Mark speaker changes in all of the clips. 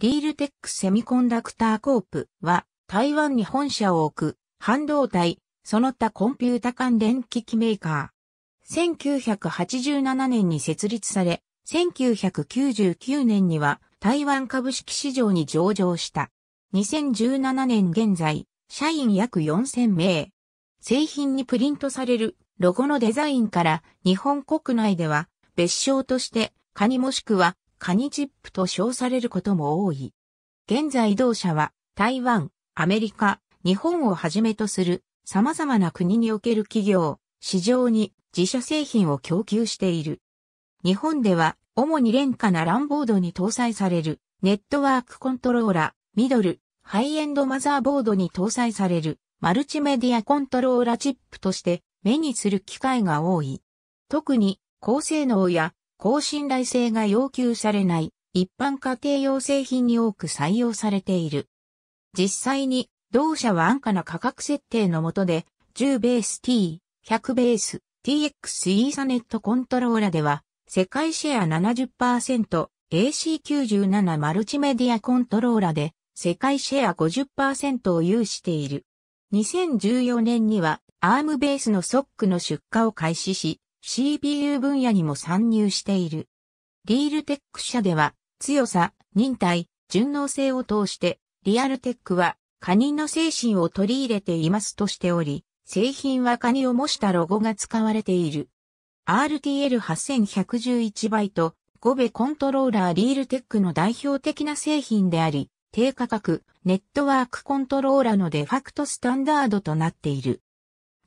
Speaker 1: ディールテックセミコンダクターコープは台湾に本社を置く半導体、その他コンピュータ関連機器メーカー。1987年に設立され、1999年には台湾株式市場に上場した。2017年現在、社員約4000名。製品にプリントされるロゴのデザインから日本国内では別称としてカニもしくはカニチップと称されることも多い。現在同社は台湾、アメリカ、日本をはじめとする様々な国における企業、市場に自社製品を供給している。日本では主に廉価なランボードに搭載されるネットワークコントローラ、ミドル、ハイエンドマザーボードに搭載されるマルチメディアコントローラチップとして目にする機会が多い。特に高性能や高信頼性が要求されない一般家庭用製品に多く採用されている。実際に同社は安価な価格設定の下で10ベース T、100ベース TX イーサネットコントローラでは世界シェア70%、AC97 マルチメディアコントローラで世界シェア50%を有している。2014年にはアームベースのソックの出荷を開始し、CPU 分野にも参入している。リールテック社では、強さ、忍耐、順応性を通して、リアルテックは、カニの精神を取り入れていますとしており、製品はカニを模したロゴが使われている。RTL8111 バイト、5ベコントローラーリールテックの代表的な製品であり、低価格、ネットワークコントローラーのデファクトスタンダードとなっている。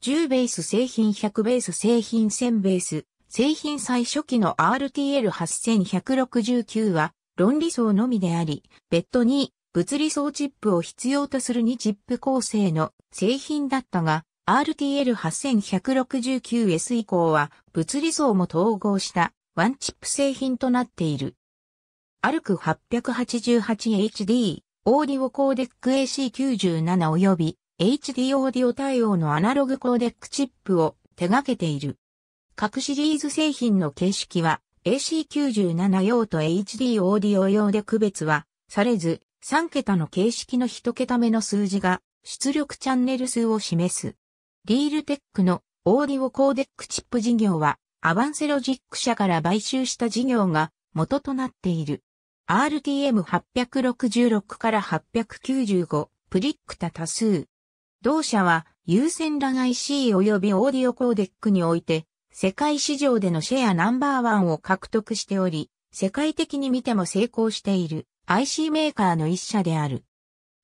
Speaker 1: 10ベース製品100ベース製品1000ベース、製品最初期の RTL8169 は論理層のみであり、別途に物理層チップを必要とする2チップ構成の製品だったが、RTL8169S 以降は物理層も統合したワンチップ製品となっている。アルク 888HD、オーディオコーデック AC97 及び HD オーディオ対応のアナログコーデックチップを手掛けている。各シリーズ製品の形式は AC97 用と HD オーディオ用で区別はされず、3桁の形式の1桁目の数字が出力チャンネル数を示す。リールテックのオーディオコーデックチップ事業はアバンセロジック社から買収した事業が元となっている。RTM866 から895プリックタ多数同社は有線ラガ IC 及びオーディオコーデックにおいて、世界市場でのシェアナンバーワンを獲得しており、世界的に見ても成功している IC メーカーの一社である。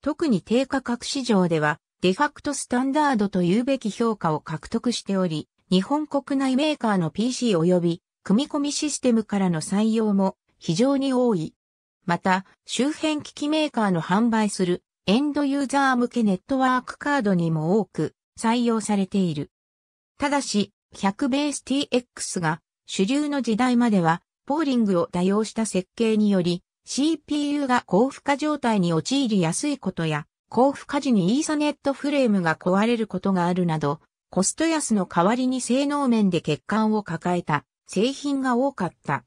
Speaker 1: 特に低価格市場では、デファクトスタンダードというべき評価を獲得しており、日本国内メーカーの PC 及び組み込みシステムからの採用も非常に多い。また、周辺機器メーカーの販売するエンドユーザー向けネットワークカードにも多く採用されている。ただし、100ベース TX が主流の時代までは、ポーリングを多用した設計により、CPU が高負荷状態に陥りやすいことや、高負荷時にイーサネットフレームが壊れることがあるなど、コスト安の代わりに性能面で欠陥を抱えた製品が多かった。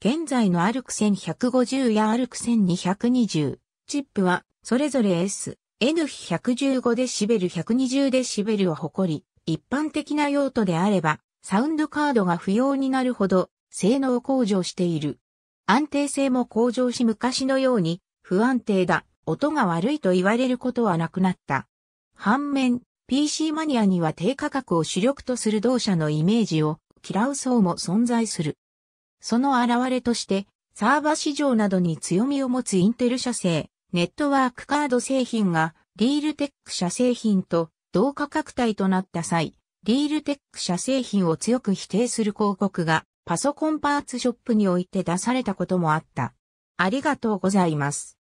Speaker 1: 現在のアルク1150やアルク1220、チップは、それぞれ S、N 115dB120dB を誇り、一般的な用途であれば、サウンドカードが不要になるほど、性能向上している。安定性も向上し昔のように、不安定だ、音が悪いと言われることはなくなった。反面、PC マニアには低価格を主力とする同社のイメージを嫌う層も存在する。その現れとして、サーバー市場などに強みを持つインテル社製、ネットワークカード製品がリールテック社製品と同価格帯となった際、リールテック社製品を強く否定する広告がパソコンパーツショップにおいて出されたこともあった。ありがとうございます。